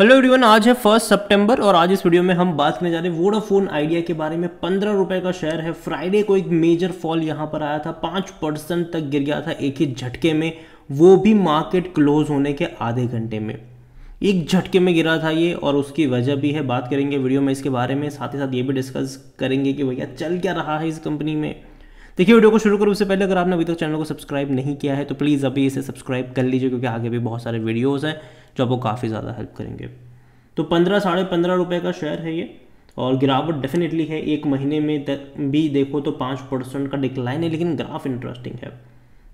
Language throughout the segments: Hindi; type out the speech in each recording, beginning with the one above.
हेलो एवरीवन आज है फर्स्ट सितंबर और आज इस वीडियो में हम बात करने जा रहे हैं वोडाफोन आइडिया के बारे में पंद्रह रुपए का शेयर है फ्राइडे को एक मेजर फॉल यहां पर आया था पाँच परसेंट तक गिर गया था एक ही झटके में वो भी मार्केट क्लोज होने के आधे घंटे में एक झटके में गिरा था ये और उसकी वजह भी है बात करेंगे वीडियो में इसके बारे में साथ ही साथ ये भी डिस्कस करेंगे कि भैया चल क्या रहा है इस कंपनी में देखिए वीडियो को शुरू करो उससे पहले अगर आपने अभी तक चैनल को सब्सक्राइब नहीं किया है तो प्लीज़ अभी इसे सब्सक्राइब कर लीजिए क्योंकि आगे भी बहुत सारे वीडियोज़ हैं जो आपको काफ़ी ज़्यादा हेल्प करेंगे तो पंद्रह साढ़े पंद्रह रुपये का शेयर है ये और गिरावट डेफिनेटली है एक महीने में भी देखो तो पाँच परसेंट का डिक्लाइन है लेकिन ग्राफ इंटरेस्टिंग है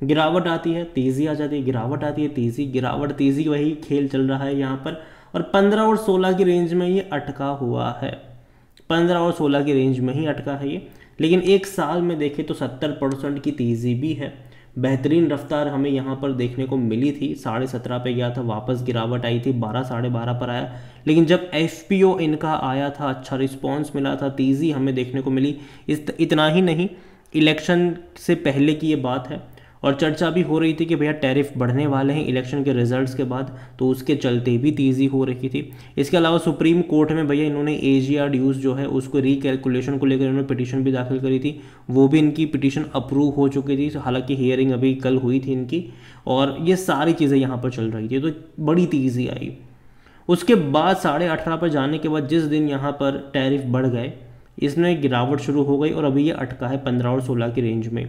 गिरावट आती है तेज़ी आ जाती है गिरावट आती है तेज़ी गिरावट तेज़ी वही खेल चल रहा है यहाँ पर और पंद्रह और सोलह की रेंज में ये अटका हुआ है पंद्रह और सोलह की रेंज में ही अटका है ये लेकिन एक साल में देखें तो सत्तर परसेंट की तेज़ी भी है बेहतरीन रफ्तार हमें यहाँ पर देखने को मिली थी साढ़े सत्रह पे गया था वापस गिरावट आई थी बारह साढ़े बारह पर आया लेकिन जब एफ इनका आया था अच्छा रिस्पॉन्स मिला था तेज़ी हमें देखने को मिली इस इतना ही नहीं इलेक्शन से पहले की ये बात है और चर्चा भी हो रही थी कि भैया टैरिफ बढ़ने वाले हैं इलेक्शन के रिजल्ट्स के बाद तो उसके चलते भी तेज़ी हो रही थी इसके अलावा सुप्रीम कोर्ट में भैया इन्होंने ए जी आर जो है उसको रिकैलकुलेशन को लेकर इन्होंने पिटिशन भी दाखिल करी थी वो भी इनकी पिटिशन अप्रूव हो चुकी थी हालांकि हियरिंग अभी कल हुई थी इनकी और ये सारी चीज़ें यहाँ पर चल रही थी तो बड़ी तेज़ी आई उसके बाद साढ़े अठारह पर जाने के बाद जिस दिन यहाँ पर टैरिफ बढ़ गए इसमें गिरावट शुरू हो गई और अभी ये अटका है पंद्रह और सोलह की रेंज में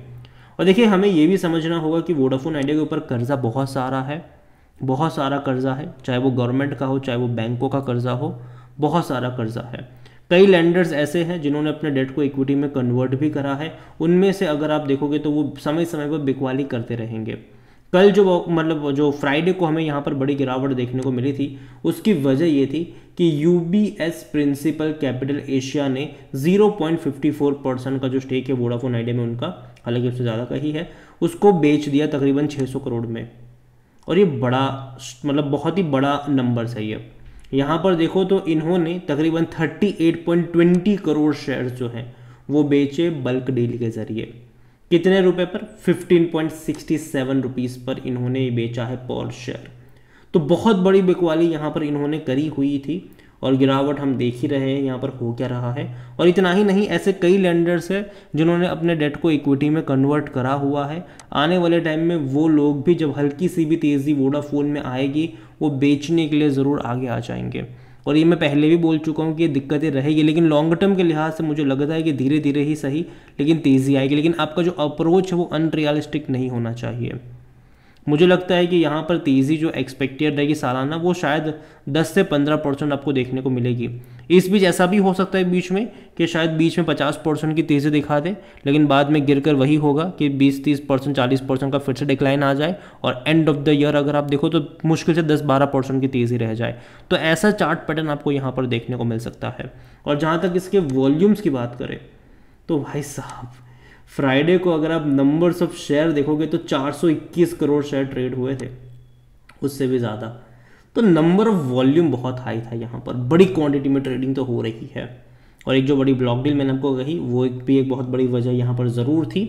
और देखिए हमें ये भी समझना होगा कि वोडाफोन आइडिया के ऊपर कर्ज़ा बहुत सारा है बहुत सारा कर्ज़ा है चाहे वो गवर्नमेंट का हो चाहे वो बैंकों का कर्ज़ा हो बहुत सारा कर्ज़ा है कई लैंडर्स ऐसे हैं जिन्होंने अपने डेट को इक्विटी में कन्वर्ट भी करा है उनमें से अगर आप देखोगे तो वो समय समय पर बिकवाली करते रहेंगे कल जो मतलब जो फ्राइडे को हमें यहाँ पर बड़ी गिरावट देखने को मिली थी उसकी वजह ये थी कि U B S Principal Capital Asia ने 0.54 परसेंट का जो स्टेक है वोडाफोन आइडिया में उनका हालांकि उससे ज़्यादा का ही है उसको बेच दिया तकरीबन 600 करोड़ में और ये बड़ा मतलब बहुत ही बड़ा नंबर है ये यहाँ पर देखो तो इन्होंने तकरीबन 38.20 करोड़ शेयर जो हैं वो बेचे बल्क डील के ज़रिए कितने रुपए पर 15.67 पॉइंट पर इन्होंने बेचा है पर शेयर तो बहुत बड़ी बिकवाली यहाँ पर इन्होंने करी हुई थी और गिरावट हम देख ही रहे हैं यहाँ पर हो क्या रहा है और इतना ही नहीं ऐसे कई लैंडर्स हैं जिन्होंने अपने डेट को इक्विटी में कन्वर्ट करा हुआ है आने वाले टाइम में वो लोग भी जब हल्की सी भी तेज़ी वोडाफोन में आएगी वो बेचने के लिए ज़रूर आगे आ जाएंगे और ये मैं पहले भी बोल चुका हूँ कि ये दिक्कतें रहेगी लेकिन लॉन्ग टर्म के लिहाज से मुझे लगता है कि धीरे धीरे ही सही लेकिन तेज़ी आएगी लेकिन आपका जो अप्रोच है वो अनरियलिस्टिक नहीं होना चाहिए मुझे लगता है कि यहाँ पर तेज़ी जो एक्सपेक्टेड रहेगी सालाना वो शायद 10 से 15 परसेंट आपको देखने को मिलेगी इस बीच ऐसा भी हो सकता है बीच में कि शायद बीच में 50 परसेंट की तेज़ी दिखा दे लेकिन बाद में गिर कर वही होगा कि 20-30 परसेंट चालीस परसेंट का फिर से डिक्लाइन आ जाए और एंड ऑफ द ईयर अगर आप देखो तो मुश्किल से दस बारह परसेंट की तेज़ी रह जाए तो ऐसा चार्ट पैटर्न आपको यहाँ पर देखने को मिल सकता है और जहाँ तक इसके वॉल्यूम्स की बात करें तो भाई साहब फ्राइडे को अगर आप नंबर्स ऑफ शेयर देखोगे तो 421 करोड़ शेयर ट्रेड हुए थे उससे भी ज़्यादा तो नंबर ऑफ वॉल्यूम बहुत हाई था यहाँ पर बड़ी क्वांटिटी में ट्रेडिंग तो हो रही है और एक जो बड़ी ब्लॉक डील मैंने आपको कही वो एक भी एक बहुत बड़ी वजह यहाँ पर ज़रूर थी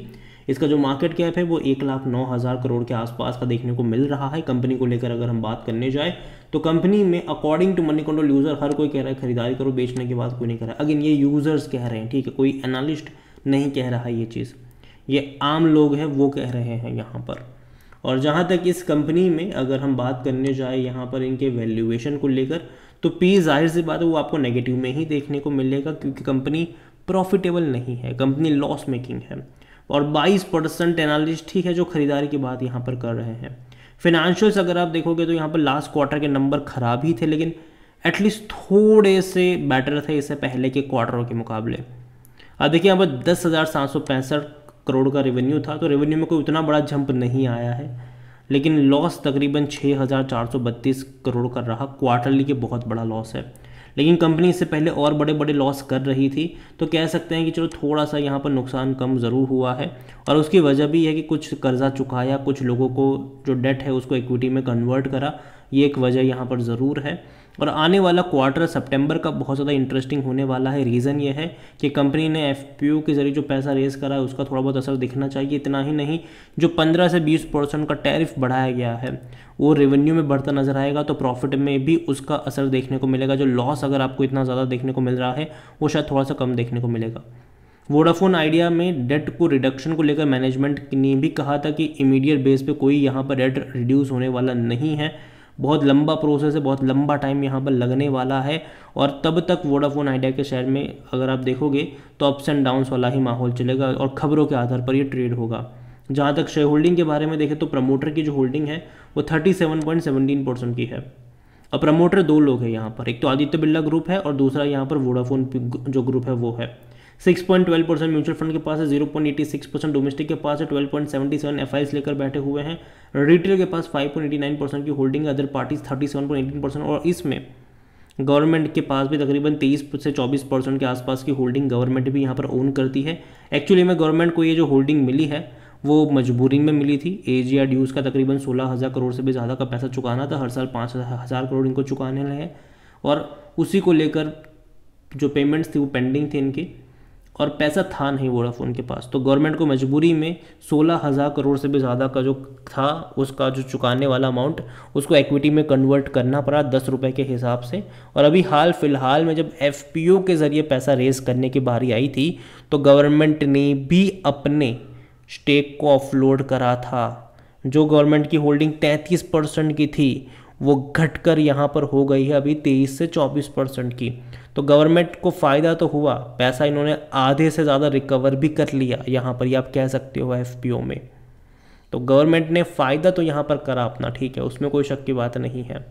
इसका जो मार्केट कैप है वो एक लाख नौ हज़ार करोड़ के आसपास का देखने को मिल रहा है कंपनी को लेकर अगर हम बात करने जाए तो कंपनी में according to Moneycontrol user हर कोई कह रहा है खरीदारी करो बेचने के बाद कोई नहीं कह रहा है अगेन ये यूज़र्स कह रहे हैं ठीक है कोई एनालिस्ट नहीं कह रहा ये चीज़ ये आम लोग हैं वो कह रहे हैं यहाँ पर और जहाँ तक इस कंपनी में अगर हम बात करने जाए यहाँ पर इनके वैल्यूएशन को लेकर तो पी जाहिर सी बात है वो आपको नेगेटिव में ही देखने को मिलेगा क्योंकि कंपनी प्रॉफिटेबल नहीं है कंपनी लॉस मेकिंग है और 22 परसेंट एनालिस्ट ठीक है जो खरीदारी की बात यहाँ पर कर रहे हैं फिनेंशियल्स अगर आप देखोगे तो यहाँ पर लास्ट क्वार्टर के नंबर खराब ही थे लेकिन एटलीस्ट थोड़े से बेटर थे इससे पहले के क्वार्टरों के मुकाबले अब देखिए यहाँ पर दस हज़ार सात सौ पैंसठ करोड़ का रेवेन्यू था तो रेवेन्यू में कोई उतना बड़ा जंप नहीं आया है लेकिन लॉस तकरीबन छः हज़ार चार सौ बत्तीस करोड़ का रहा क्वार्टरली के बहुत बड़ा लॉस है लेकिन कंपनी इससे पहले और बड़े बड़े लॉस कर रही थी तो कह सकते हैं कि चलो थोड़ा सा यहाँ पर नुकसान कम ज़रूर हुआ है और उसकी वजह भी है कि कुछ कर्ज़ा चुकाया कुछ लोगों को जो डेट है उसको इक्विटी में कन्वर्ट करा ये एक वजह यहाँ पर ज़रूर है और आने वाला क्वार्टर सितंबर का बहुत ज़्यादा इंटरेस्टिंग होने वाला है रीज़न ये है कि कंपनी ने एफ के ज़रिए जो पैसा रेज करा है उसका थोड़ा बहुत असर दिखना चाहिए इतना ही नहीं जो पंद्रह से बीस परसेंट का टैरिफ बढ़ाया गया है वो रेवेन्यू में बढ़ता नजर आएगा तो प्रॉफिट में भी उसका असर देखने को मिलेगा जो लॉस अगर आपको इतना ज़्यादा देखने को मिल रहा है वो शायद थोड़ा सा कम देखने को मिलेगा वोडाफोन आइडिया में डेट को रिडक्शन को लेकर मैनेजमेंट ने भी कहा था कि इमीडिएट बेस पे कोई यहाँ पर डेट रिड्यूस होने वाला नहीं है बहुत लंबा प्रोसेस है बहुत लंबा टाइम यहाँ पर लगने वाला है और तब तक वोडाफोन आइडिया के शेयर में अगर आप देखोगे तो अप्स एंड डाउन्स वाला ही माहौल चलेगा और खबरों के आधार पर ये ट्रेड होगा जहाँ तक शेयर होल्डिंग के बारे में देखें तो प्रमोटर की जो होल्डिंग है वो thirty seven point seventeen percent की है और प्रमोटर दो लोग हैं यहाँ पर एक तो आदित्य बिरला ग्रुप है और दूसरा यहाँ पर वोडाफोन जो ग्रुप है वो है six point twelve percent mutual fund के पास है zero point eighty six percent domestic के पास है twelve point seventy seven F लेकर बैठे हुए हैं रिटेल के पास five point eighty nine percent की holding other parties thirty seven point eighteen percent और इसमें गवर्नमेंट के पास भी तकरीबन 23 से 24 परसेंट के आसपास की होल्डिंग गवर्नमेंट भी यहाँ पर ओन करती है एक्चुअली में गवर्नमेंट को ये जो होल्डिंग मिली है वो मजबूरी में मिली थी एज या ड्यूज़ का तकरीबन सोलह हज़ार करोड़ से भी ज़्यादा का पैसा चुकाना था हर साल पाँच हज़ार करोड़ इनको चुकाने लगे और उसी को लेकर जो पेमेंट्स थी वो पेंडिंग थी इनकी और पैसा था नहीं वोडाफोन के पास तो गवर्नमेंट को मजबूरी में सोलह हज़ार करोड़ से भी ज़्यादा का जो था उसका जो चुकाने वाला अमाउंट उसको एक्विटी में कन्वर्ट करना पड़ा दस रुपये के हिसाब से और अभी हाल फिलहाल में जब एफ के ज़रिए पैसा रेज करने की बारी आई थी तो गवर्नमेंट ने भी अपने स्टेक को ऑफलोड करा था जो गवर्नमेंट की होल्डिंग 33 परसेंट की थी वो घटकर यहाँ पर हो गई है अभी तेईस से चौबीस परसेंट की तो गवर्नमेंट को फ़ायदा तो हुआ पैसा इन्होंने आधे से ज़्यादा रिकवर भी कर लिया यहाँ पर ये आप कह सकते हो एफ में तो गवर्नमेंट ने फ़ायदा तो यहाँ पर करा अपना ठीक है उसमें कोई शक की बात नहीं है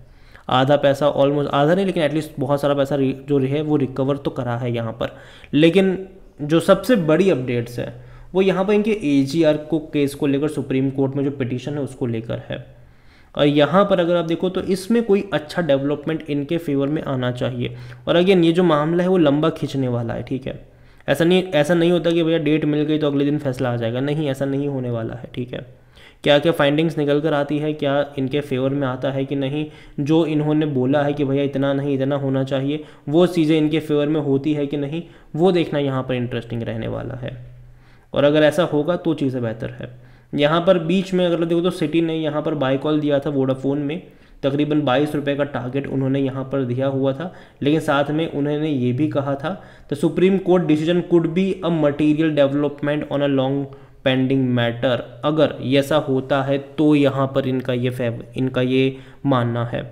आधा पैसा ऑलमोस्ट आधा नहीं लेकिन एटलीस्ट बहुत सारा पैसा जो है वो रिकवर तो करा है यहाँ पर लेकिन जो सबसे बड़ी अपडेट्स है वो यहाँ पर इनके ए को केस को लेकर सुप्रीम कोर्ट में जो पिटीशन है उसको लेकर है और यहाँ पर अगर आप देखो तो इसमें कोई अच्छा डेवलपमेंट इनके फेवर में आना चाहिए और अगेन ये जो मामला है वो लंबा खींचने वाला है ठीक है ऐसा नहीं ऐसा नहीं होता कि भैया डेट मिल गई तो अगले दिन फैसला आ जाएगा नहीं ऐसा नहीं होने वाला है ठीक है क्या क्या फाइंडिंग्स निकल कर आती है क्या इनके फेवर में आता है कि नहीं जो इन्होंने बोला है कि भैया इतना नहीं इतना होना चाहिए वो चीज़ें इनके फेवर में होती है कि नहीं वो देखना यहाँ पर इंटरेस्टिंग रहने वाला है और अगर ऐसा होगा तो चीज़ें बेहतर है यहाँ पर बीच में अगर देखो तो सिटी ने यहाँ पर बाई कॉल दिया था वोडाफोन में तकरीबन बाईस रुपये का टारगेट उन्होंने यहाँ पर दिया हुआ था लेकिन साथ में उन्होंने ये भी कहा था the Supreme Court decision could be a material development on a long pending matter अगर ऐसा होता है तो यहाँ पर इनका ये फैव इनका ये मानना है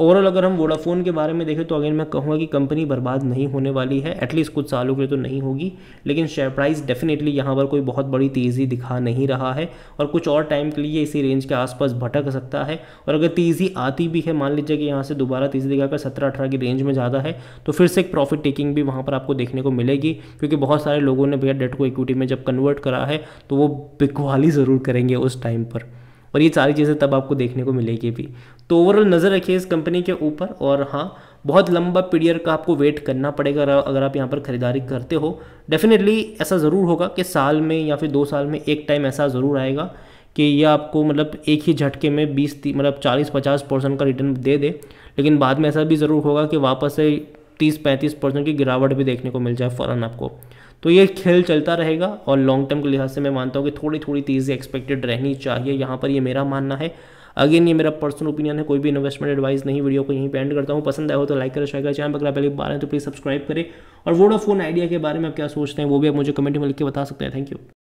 ओवरऑल अगर हम वोडाफोन के बारे में देखें तो अगेन मैं कहूँगा कि कंपनी बर्बाद नहीं होने वाली है एटलीस्ट कुछ सालों के लिए तो नहीं होगी लेकिन शेयर प्राइस डेफिनेटली यहाँ पर कोई बहुत बड़ी तेज़ी दिखा नहीं रहा है और कुछ और टाइम के लिए इसी रेंज के आसपास भटक सकता है और अगर तेज़ी आती भी है मान लीजिए कि यहाँ से दोबारा तेज़ी दिखाकर सत्रह अठारह की रेंज में ज़्यादा है तो फिर से एक प्रॉफिट टेकिंग भी वहाँ पर आपको देखने को मिलेगी क्योंकि बहुत सारे लोगों ने भैया डेट को इक्विटी में जब कन्वर्ट करा है तो वो बिकवाली ज़रूर करेंगे उस टाइम पर और ये सारी चीज़ें तब आपको देखने को मिलेगी भी तो ओवरऑल नज़र रखिए इस कंपनी के ऊपर और हाँ बहुत लंबा पीरियड का आपको वेट करना पड़ेगा अगर आप यहाँ पर ख़रीदारी करते हो डेफिनेटली ऐसा ज़रूर होगा कि साल में या फिर दो साल में एक टाइम ऐसा ज़रूर आएगा कि यह आपको मतलब एक ही झटके में बीस मतलब चालीस पचास परसेंट का रिटर्न दे दे लेकिन बाद में ऐसा भी ज़रूर होगा कि वापस से तीस पैंतीस परसेंट की गिरावट भी देखने को मिल जाए फ़ौरन आपको तो ये खेल चलता रहेगा और लॉन्ग टर्म के लिहाज से मैं मानता हूँ कि थोड़ी थोड़ी तेज़ी एक्सपेक्टेड रहनी चाहिए यहाँ पर ये मेरा मानना है अगेन ये मेरा पर्सनल ओपिनियन है कोई भी इन्वेस्टमेंट एडवाइस नहीं वीडियो को यहीं पे एंड करता हूँ पसंद आया हो तो लाइक करें शेयर करें चैनल पर पहले बार है तो प्लीज़ सब्सक्राइब करें और वोडाफोन आइडिया के बारे में आप क्या सोचते हैं वो भी आप मुझे कमेंट में लिख के बता सकते हैं थैंक यू